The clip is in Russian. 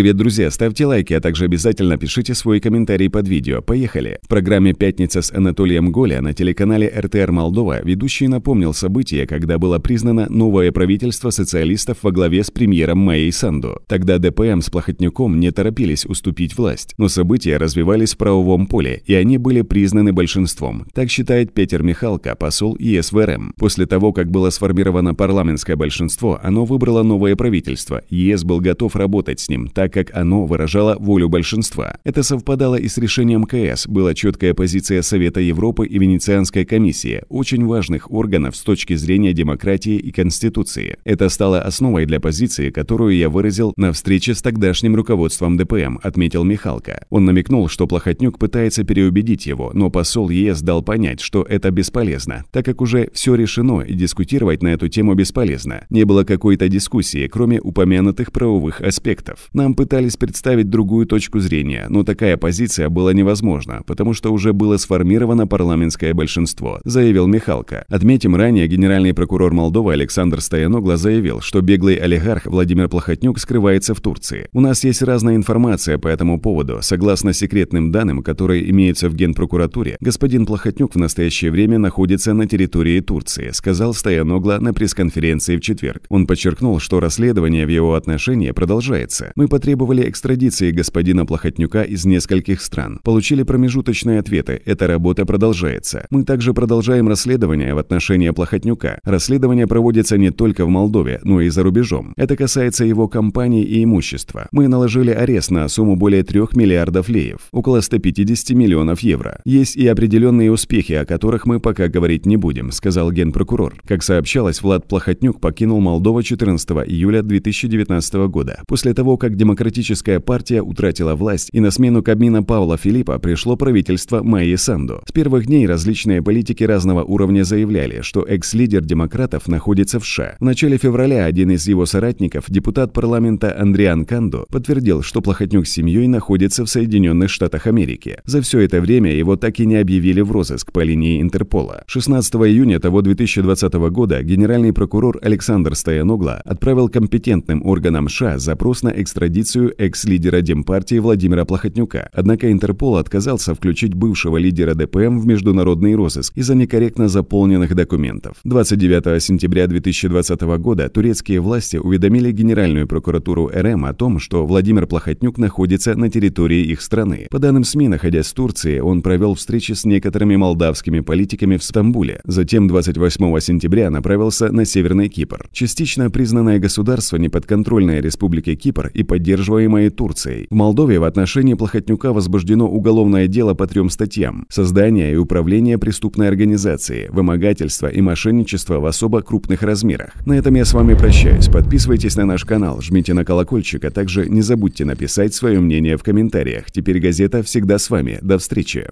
Привет, друзья! Ставьте лайки, а также обязательно пишите свой комментарий под видео. Поехали! В программе «Пятница» с Анатолием Голя на телеканале РТР Молдова ведущий напомнил события, когда было признано новое правительство социалистов во главе с премьером Майей Санду. Тогда ДПМ с Плохотнюком не торопились уступить власть, но события развивались в правовом поле, и они были признаны большинством. Так считает Петер Михалко, посол ЕСВРМ. После того, как было сформировано парламентское большинство, оно выбрало новое правительство. ЕС был готов работать с ним, так так как оно выражало волю большинства. Это совпадало и с решением КС, была четкая позиция Совета Европы и Венецианской комиссии, очень важных органов с точки зрения демократии и Конституции. Это стало основой для позиции, которую я выразил на встрече с тогдашним руководством ДПМ, отметил Михалко. Он намекнул, что Плохотнюк пытается переубедить его, но посол ЕС дал понять, что это бесполезно, так как уже все решено и дискутировать на эту тему бесполезно. Не было какой-то дискуссии, кроме упомянутых правовых аспектов. Нам пытались представить другую точку зрения, но такая позиция была невозможна, потому что уже было сформировано парламентское большинство, заявил Михалко. Отметим ранее, генеральный прокурор Молдовы Александр Стояногла заявил, что беглый олигарх Владимир Плохотнюк скрывается в Турции. У нас есть разная информация по этому поводу. Согласно секретным данным, которые имеются в Генпрокуратуре, господин Плохотнюк в настоящее время находится на территории Турции, сказал Стояногла на пресс-конференции в четверг. Он подчеркнул, что расследование в его отношении продолжается. Мы под потребовали экстрадиции господина Плохотнюка из нескольких стран. Получили промежуточные ответы. Эта работа продолжается. Мы также продолжаем расследование в отношении Плохотнюка. Расследование проводится не только в Молдове, но и за рубежом. Это касается его компаний и имущества. Мы наложили арест на сумму более 3 миллиардов леев, около 150 миллионов евро. Есть и определенные успехи, о которых мы пока говорить не будем, сказал генпрокурор. Как сообщалось, Влад Плохотнюк покинул Молдову 14 июля 2019 года, после того, как демонстрировал Демократическая партия утратила власть, и на смену Кабмина Павла Филиппа пришло правительство Майи Санду. С первых дней различные политики разного уровня заявляли, что экс-лидер демократов находится в США. В начале февраля один из его соратников, депутат парламента Андриан Кандо, подтвердил, что Плохотнюк с семьей находится в Соединенных Штатах Америки. За все это время его так и не объявили в розыск по линии Интерпола. 16 июня того 2020 года генеральный прокурор Александр Стояногла отправил компетентным органам США запрос на экстрадицию экстрадицию экс-лидера Демпартии Владимира Плохотнюка. Однако Интерпол отказался включить бывшего лидера ДПМ в международный розыск из-за некорректно заполненных документов. 29 сентября 2020 года турецкие власти уведомили Генеральную прокуратуру РМ о том, что Владимир Плохотнюк находится на территории их страны. По данным СМИ, находясь в Турции, он провел встречи с некоторыми молдавскими политиками в Стамбуле. Затем 28 сентября направился на Северный Кипр. Частично признанное государство неподконтрольное Республике Кипр и поддерживающее поддерживаемые Турцией. В Молдове в отношении Плохотнюка возбуждено уголовное дело по трем статьям – создание и управление преступной организации, вымогательство и мошенничество в особо крупных размерах. На этом я с вами прощаюсь. Подписывайтесь на наш канал, жмите на колокольчик, а также не забудьте написать свое мнение в комментариях. Теперь газета всегда с вами. До встречи!